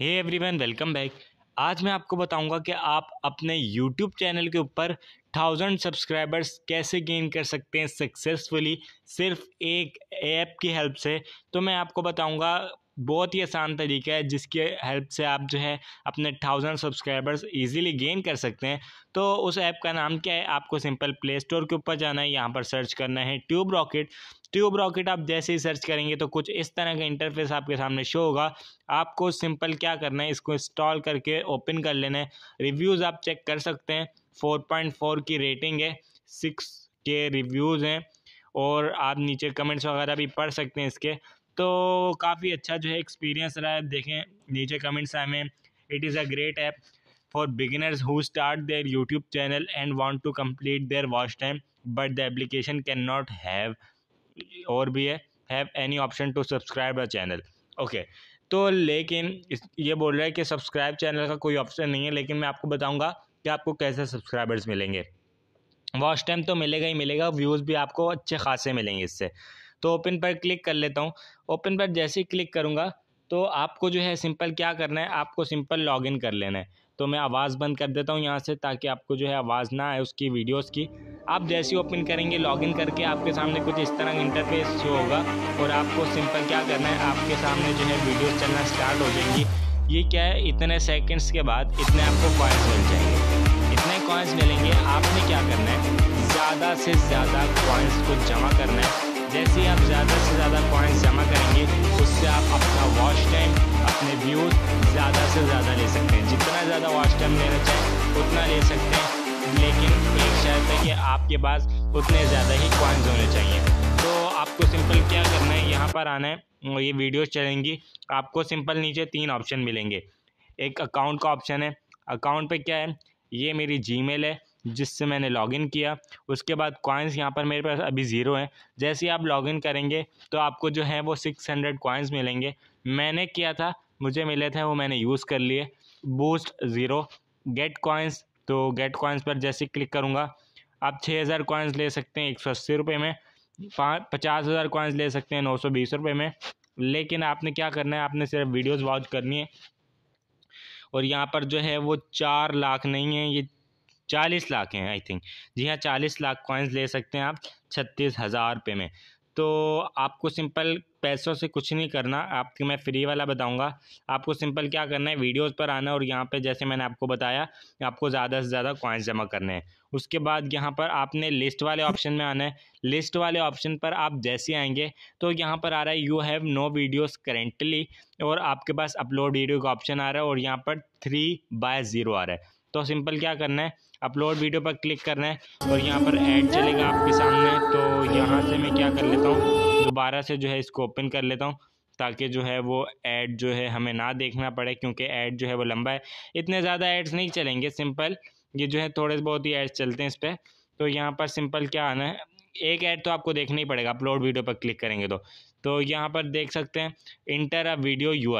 hey everyone welcome back आज मैं आपको बताऊंगा कि आप अपने यूट्यूब चैनल के ऊपर थाउजेंड सब्सक्राइबर्स कैसे गेन कर सकते हैं सक्सेसफुली सिर्फ एक ऐप की हेल्प से तो मैं आपको बताऊंगा बहुत ही आसान तरीका है जिसके हेल्प से आप जो है अपने थाउजेंड सब्सक्राइबर्स इजीली गेन कर सकते हैं तो उस ऐप का नाम क्या है आपको सिंपल प्ले स्टोर के ऊपर जाना है यहाँ पर सर्च करना है ट्यूब रॉकेट ट्यूब रॉकेट आप जैसे ही सर्च करेंगे तो कुछ इस तरह का इंटरफेस आपके सामने शो होगा आपको सिंपल क्या करना है इसको इंस्टॉल करके ओपन कर लेना है रिव्यूज़ आप चेक कर सकते हैं फोर की रेटिंग है सिक्स के रिव्यूज़ हैं और आप नीचे कमेंट्स वगैरह भी पढ़ सकते हैं इसके तो काफ़ी अच्छा जो है एक्सपीरियंस रहा है देखें नीचे कमेंट्स आए हैं it is a great app for beginners who start their YouTube channel and want to complete their watch time but the application can not have और भी है have any option to subscribe a channel okay तो लेकिन इस ये बोल रहा है कि सब्सक्राइब चैनल का कोई ऑप्शन नहीं है लेकिन मैं आपको बताऊंगा कि आपको कैसे सब्सक्राइबर्स मिलेंगे वॉच टाइम तो मिलेगा ही मिलेगा व्यूज़ भी आपको अच्छे खासे मिलेंगे इससे तो ओपन पर क्लिक कर लेता हूँ ओपन पर जैसे ही क्लिक करूँगा तो आपको जो है सिंपल क्या करना है आपको सिंपल लॉगिन कर लेना है तो मैं आवाज़ बंद कर देता हूँ यहाँ से ताकि आपको जो है आवाज़ ना आए उसकी वीडियोस की आप जैसे ही ओपन करेंगे लॉगिन करके आपके सामने कुछ इस तरह का इंटरफेस शो होगा और आपको सिंपल क्या करना है आपके सामने जो है वीडियोस चलना स्टार्ट हो जाएंगी ये क्या है इतने सेकंड्स के बाद इतने आपको कॉइन्स मिल जाएंगे इतने कॉइन्स मिलेंगे आपने क्या करना है ज़्यादा से ज़्यादा कॉइन्स को जमा करना है जैसे आप ज़्यादा से ज़्यादा पॉइंट्स जमा करेंगे उससे आप अपना वॉच टाइम अपने व्यूज ज़्यादा से ज़्यादा ले सकते हैं जितना ज़्यादा वॉच टाइम लेना चाहें उतना ले सकते हैं लेकिन एक शर्त है कि आपके पास उतने ज़्यादा ही कॉइन्स होने चाहिए तो आपको सिंपल क्या करना है यहाँ पर आना है ये वीडियोस चलेंगी आपको सिंपल नीचे तीन ऑप्शन मिलेंगे एक अकाउंट का ऑप्शन है अकाउंट पे क्या है ये मेरी जीमेल है जिससे मैंने लॉगिन किया उसके बाद कॉइन्स यहाँ पर मेरे पास अभी ज़ीरो हैं जैसे ही आप लॉगिन करेंगे तो आपको जो है वो सिक्स हंड्रेड कॉइन्स मिलेंगे मैंने किया था मुझे मिले थे वो मैंने यूज़ कर लिए बूस्ट ज़ीरो गेट कॉइन्स तो गेट कॉइन्स पर जैसे क्लिक करूँगा आप छः हज़ार कॉइन्स ले सकते हैं एक सौ अस्सी रुपये में पाँच पचास हज़ार कॉइन्स ले सकते हैं नौ सौ बीस रुपये में लेकिन आपने क्या करना है आपने सिर्फ वीडियोज़ वॉच करनी है और यहाँ पर जो है वो चार लाख नहीं है ये चालीस लाख हैं आई थिंक जी हाँ चालीस लाख कॉइन्स ले सकते हैं आप छत्तीस हज़ार रुपये में तो आपको सिंपल पैसों से कुछ नहीं करना आपकी मैं फ्री वाला बताऊंगा आपको सिंपल क्या करना है वीडियोस पर आना और यहाँ पे जैसे मैंने आपको बताया आपको ज़्यादा से ज़्यादा कॉइन्स जमा करने हैं उसके बाद यहाँ पर आपने लिस्ट वाले ऑप्शन में आना है लिस्ट वाले ऑप्शन पर आप जैसे आएंगे तो यहाँ पर आ रहा है you have no videos currently और आपके पास अपलोड वीडियो का ऑप्शन आ रहा है और यहाँ पर थ्री बाय ज़ीरो आ रहा है तो सिंपल क्या करना है अपलोड वीडियो पर क्लिक करना है और यहाँ पर ऐड चलेगा आपके सामने तो यहाँ से मैं क्या कर लेता हूँ दोबारा से जो है इसको ओपन कर लेता हूँ ताकि जो है वो ऐड जो है हमें ना देखना पड़े क्योंकि ऐड जो है वो लंबा है इतने ज़्यादा एड्स नहीं चलेंगे सिंपल ये जो है थोड़े बहुत ही एड्स चलते हैं इस पर तो यहाँ पर सिंपल क्या आना है एक ऐड तो आपको देखना ही पड़ेगा अपलोड वीडियो पर क्लिक करेंगे तो तो यहाँ पर देख सकते हैं enter a video you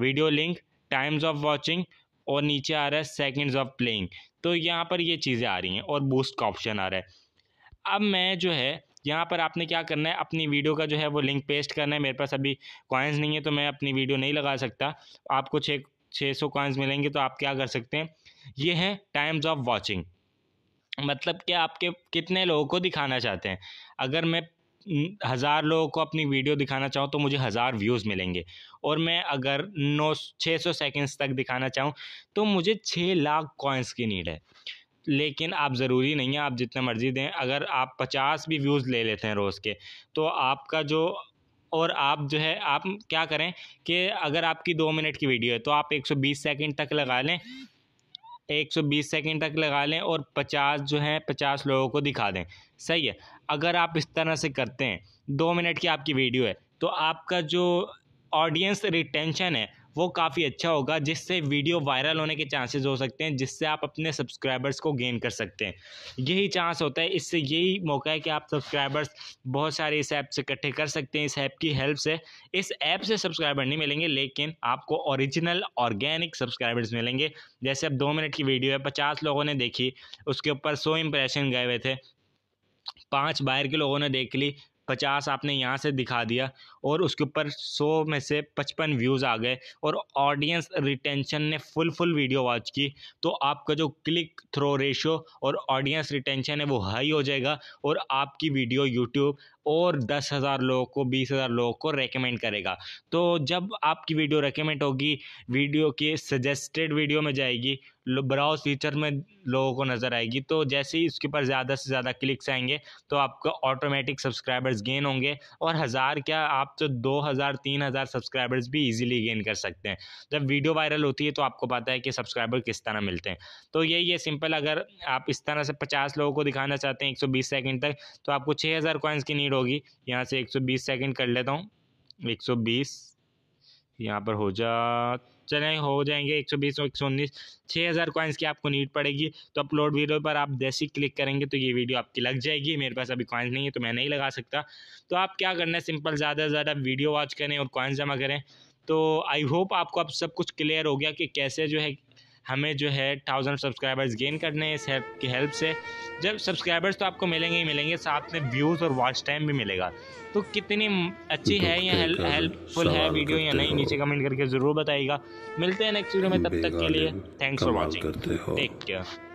video link times of watching और नीचे आ रहा है सेकेंड्स ऑफ प्लेइंग तो यहाँ पर ये चीज़ें आ रही हैं और बूस्ट का ऑप्शन आ रहा है अब मैं जो है यहाँ पर आपने क्या करना है अपनी वीडियो का जो है वो लिंक पेस्ट करना है मेरे पास अभी कॉइन्स नहीं है तो मैं अपनी वीडियो नहीं लगा सकता आपको छः छः सौ कॉइन्स मिलेंगे तो आप क्या कर सकते हैं ये है टाइम्स ऑफ वॉचिंग मतलब कि आपके कितने लोगों को दिखाना चाहते हैं अगर मैं हज़ार लोगों को अपनी वीडियो दिखाना चाहूँ तो मुझे हज़ार व्यूज़ मिलेंगे और मैं अगर नौ छः सौ सेकेंड्स तक दिखाना चाहूँ तो मुझे छः लाख कॉइन्स की नीड है लेकिन आप ज़रूरी नहीं है आप जितना मर्ज़ी दें अगर आप पचास भी व्यूज़ ले लेते हैं रोज़ के तो आपका जो और आप जो है आप क्या करें कि अगर आपकी दो मिनट की वीडियो है तो आप एक सौ बीस सेकेंड तक लगा लें एक सौ बीस सेकेंड तक लगा लें और पचास जो हैं पचास लोगों को दिखा दें सही है अगर आप इस तरह से करते हैं दो मिनट की आपकी वीडियो है तो आपका जो ऑडियंस रिटेंशन है वो काफ़ी अच्छा होगा जिससे वीडियो वायरल होने के चांसेस हो सकते हैं जिससे आप अपने सब्सक्राइबर्स को गेन कर सकते हैं यही चांस होता है इससे यही मौका है कि आप सब्सक्राइबर्स बहुत सारे इस ऐप से इकट्ठे कर सकते हैं इस ऐप की हेल्प से इस ऐप से सब्सक्राइबर नहीं मिलेंगे लेकिन आपको ओरिजिनल ऑर्गेनिक सब्सक्राइबर्स मिलेंगे जैसे अब दो मिनट की वीडियो है पचास लोगों ने देखी उसके ऊपर सौ इम्प्रेशन गए हुए थे पाँच बाहर के लोगों ने देख ली पचास आपने यहाँ से दिखा दिया और उसके ऊपर सौ में से पचपन व्यूज़ आ गए और ऑडियंस रिटेंशन ने फुल फुल वीडियो वॉच की तो आपका जो क्लिक थ्रो रेशो और ऑडियंस रिटेंशन है वो हाई हो जाएगा और आपकी वीडियो यूट्यूब और दस हज़ार लोगों को बीस हज़ार लोगों को रेकमेंड करेगा तो जब आपकी वीडियो रेकमेंड होगी वीडियो के सजेस्टेड वीडियो में जाएगी ब्राउज फीचर में लोगों को नज़र आएगी तो जैसे ही उसके ऊपर ज़्यादा से ज़्यादा क्लिक्स आएंगे तो आपका ऑटोमेटिक सब्सक्राइबर्स गेन होंगे और हज़ार क्या आप तो दो हज़ार तीन हज़ार सब्सक्राइबर्स भी ईजिली गेन कर सकते हैं जब वीडियो वायरल होती है तो आपको पता है कि सब्सक्राइबर किस तरह मिलते हैं तो यही है सिंपल अगर आप इस तरह से पचास लोगों को दिखाना चाहते हैं एक सौ बीस सेकेंड तक तो आपको छः हज़ार कॉइन्स की नीड होगी यहाँ से एक सौ बीस सेकेंड कर लेता हूँ एक सौ बीस यहाँ पर हो जा चले हो जाएंगे 120 और छः हज़ार कॉइन्स की आपको नीड पड़ेगी तो अपलोड वीडियो पर आप जैसे ही क्लिक करेंगे तो ये वीडियो आपकी लग जाएगी मेरे पास अभी कॉइन्स नहीं है तो मैं नहीं लगा सकता तो आप क्या करना है सिंपल ज़्यादा से ज़्यादा वीडियो वॉच करें और कॉइन्स जमा करें तो आई होप आपको अब सब कुछ क्लियर हो गया कि कैसे जो है हमें जो है थाउजेंड सब्सक्राइबर्स गेन करने हैं इस हेल्प की हेल्प से जब सब्सक्राइबर्स तो आपको मिलेंगे ही मिलेंगे साथ में व्यूज़ और वॉच टाइम भी मिलेगा तो कितनी अच्छी है या हेल्पफुल है वीडियो या नहीं नीचे कमेंट करके ज़रूर बताइएगा मिलते हैं नेक्स्ट वीडियो में तब तक के लिए thanks for watching take care